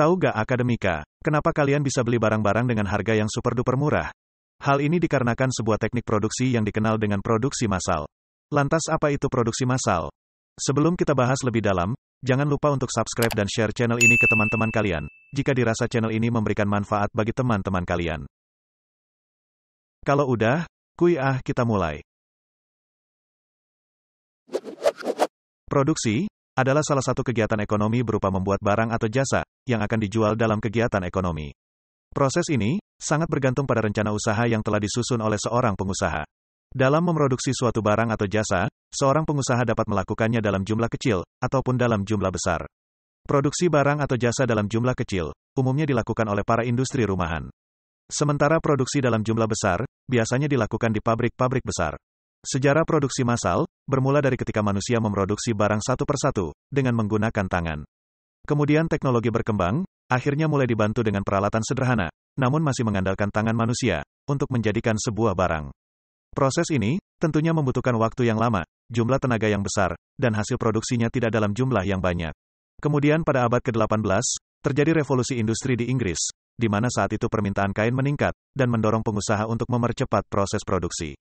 Tahu gak akademika, kenapa kalian bisa beli barang-barang dengan harga yang super duper murah? Hal ini dikarenakan sebuah teknik produksi yang dikenal dengan produksi massal. Lantas apa itu produksi massal? Sebelum kita bahas lebih dalam, jangan lupa untuk subscribe dan share channel ini ke teman-teman kalian, jika dirasa channel ini memberikan manfaat bagi teman-teman kalian. Kalau udah, kuy ah kita mulai. Produksi, adalah salah satu kegiatan ekonomi berupa membuat barang atau jasa, yang akan dijual dalam kegiatan ekonomi. Proses ini sangat bergantung pada rencana usaha yang telah disusun oleh seorang pengusaha. Dalam memproduksi suatu barang atau jasa, seorang pengusaha dapat melakukannya dalam jumlah kecil ataupun dalam jumlah besar. Produksi barang atau jasa dalam jumlah kecil umumnya dilakukan oleh para industri rumahan. Sementara produksi dalam jumlah besar biasanya dilakukan di pabrik-pabrik besar. Sejarah produksi massal bermula dari ketika manusia memproduksi barang satu persatu dengan menggunakan tangan. Kemudian teknologi berkembang, akhirnya mulai dibantu dengan peralatan sederhana, namun masih mengandalkan tangan manusia, untuk menjadikan sebuah barang. Proses ini, tentunya membutuhkan waktu yang lama, jumlah tenaga yang besar, dan hasil produksinya tidak dalam jumlah yang banyak. Kemudian pada abad ke-18, terjadi revolusi industri di Inggris, di mana saat itu permintaan kain meningkat, dan mendorong pengusaha untuk mempercepat proses produksi.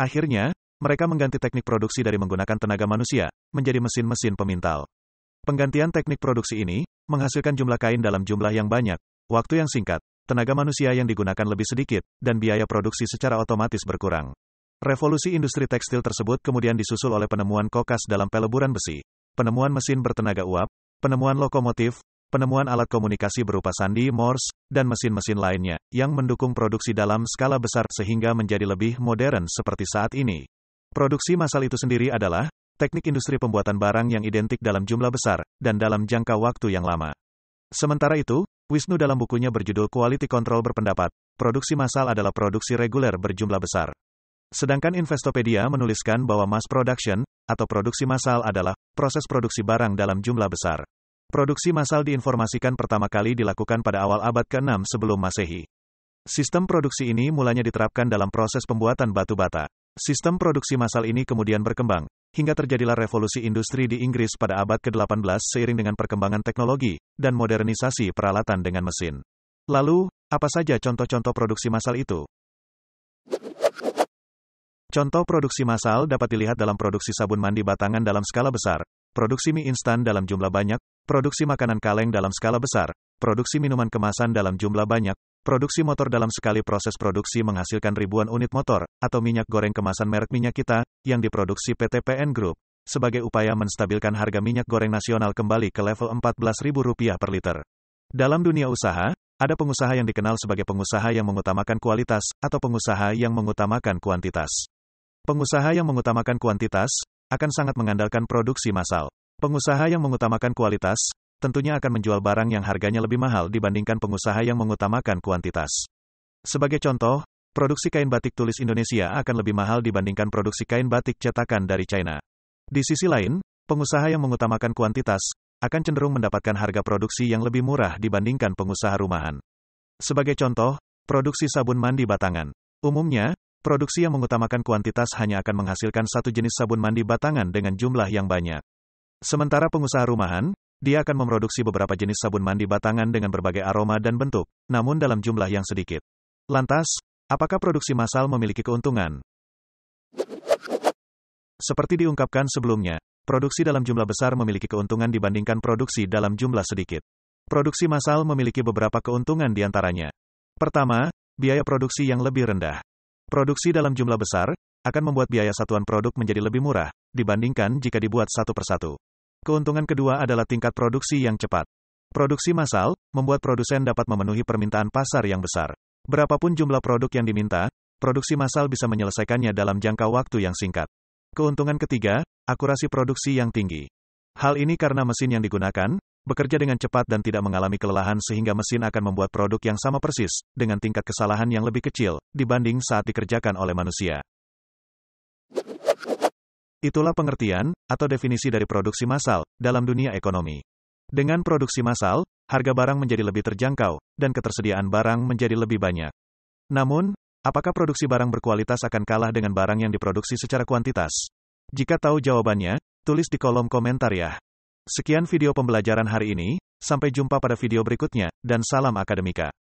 Akhirnya, mereka mengganti teknik produksi dari menggunakan tenaga manusia, menjadi mesin-mesin pemintal. Penggantian teknik produksi ini menghasilkan jumlah kain dalam jumlah yang banyak, waktu yang singkat, tenaga manusia yang digunakan lebih sedikit, dan biaya produksi secara otomatis berkurang. Revolusi industri tekstil tersebut kemudian disusul oleh penemuan kokas dalam peleburan besi, penemuan mesin bertenaga uap, penemuan lokomotif, penemuan alat komunikasi berupa sandi Morse, dan mesin-mesin lainnya yang mendukung produksi dalam skala besar sehingga menjadi lebih modern seperti saat ini. Produksi massal itu sendiri adalah teknik industri pembuatan barang yang identik dalam jumlah besar, dan dalam jangka waktu yang lama. Sementara itu, Wisnu dalam bukunya berjudul Quality Control berpendapat, produksi massal adalah produksi reguler berjumlah besar. Sedangkan Investopedia menuliskan bahwa mass production, atau produksi massal adalah, proses produksi barang dalam jumlah besar. Produksi massal diinformasikan pertama kali dilakukan pada awal abad ke-6 sebelum masehi. Sistem produksi ini mulanya diterapkan dalam proses pembuatan batu bata. Sistem produksi massal ini kemudian berkembang, hingga terjadilah revolusi industri di Inggris pada abad ke-18 seiring dengan perkembangan teknologi dan modernisasi peralatan dengan mesin. Lalu, apa saja contoh-contoh produksi massal itu? Contoh produksi massal dapat dilihat dalam produksi sabun mandi batangan dalam skala besar, produksi mie instan dalam jumlah banyak, produksi makanan kaleng dalam skala besar, produksi minuman kemasan dalam jumlah banyak, Produksi motor dalam sekali proses produksi menghasilkan ribuan unit motor, atau minyak goreng kemasan merek minyak kita, yang diproduksi PT PN Group. Sebagai upaya menstabilkan harga minyak goreng nasional kembali ke level Rp14.000 per liter. Dalam dunia usaha, ada pengusaha yang dikenal sebagai pengusaha yang mengutamakan kualitas, atau pengusaha yang mengutamakan kuantitas. Pengusaha yang mengutamakan kuantitas, akan sangat mengandalkan produksi massal. Pengusaha yang mengutamakan kualitas, tentunya akan menjual barang yang harganya lebih mahal dibandingkan pengusaha yang mengutamakan kuantitas. Sebagai contoh, produksi kain batik tulis Indonesia akan lebih mahal dibandingkan produksi kain batik cetakan dari China. Di sisi lain, pengusaha yang mengutamakan kuantitas akan cenderung mendapatkan harga produksi yang lebih murah dibandingkan pengusaha rumahan. Sebagai contoh, produksi sabun mandi batangan. Umumnya, produksi yang mengutamakan kuantitas hanya akan menghasilkan satu jenis sabun mandi batangan dengan jumlah yang banyak. Sementara pengusaha rumahan dia akan memproduksi beberapa jenis sabun mandi batangan dengan berbagai aroma dan bentuk, namun dalam jumlah yang sedikit. Lantas, apakah produksi massal memiliki keuntungan? Seperti diungkapkan sebelumnya, produksi dalam jumlah besar memiliki keuntungan dibandingkan produksi dalam jumlah sedikit. Produksi massal memiliki beberapa keuntungan di antaranya. Pertama, biaya produksi yang lebih rendah. Produksi dalam jumlah besar akan membuat biaya satuan produk menjadi lebih murah dibandingkan jika dibuat satu persatu. Keuntungan kedua adalah tingkat produksi yang cepat. Produksi massal membuat produsen dapat memenuhi permintaan pasar yang besar. Berapapun jumlah produk yang diminta, produksi massal bisa menyelesaikannya dalam jangka waktu yang singkat. Keuntungan ketiga, akurasi produksi yang tinggi. Hal ini karena mesin yang digunakan bekerja dengan cepat dan tidak mengalami kelelahan sehingga mesin akan membuat produk yang sama persis dengan tingkat kesalahan yang lebih kecil dibanding saat dikerjakan oleh manusia. Itulah pengertian, atau definisi dari produksi massal, dalam dunia ekonomi. Dengan produksi massal, harga barang menjadi lebih terjangkau, dan ketersediaan barang menjadi lebih banyak. Namun, apakah produksi barang berkualitas akan kalah dengan barang yang diproduksi secara kuantitas? Jika tahu jawabannya, tulis di kolom komentar ya. Sekian video pembelajaran hari ini, sampai jumpa pada video berikutnya, dan salam akademika.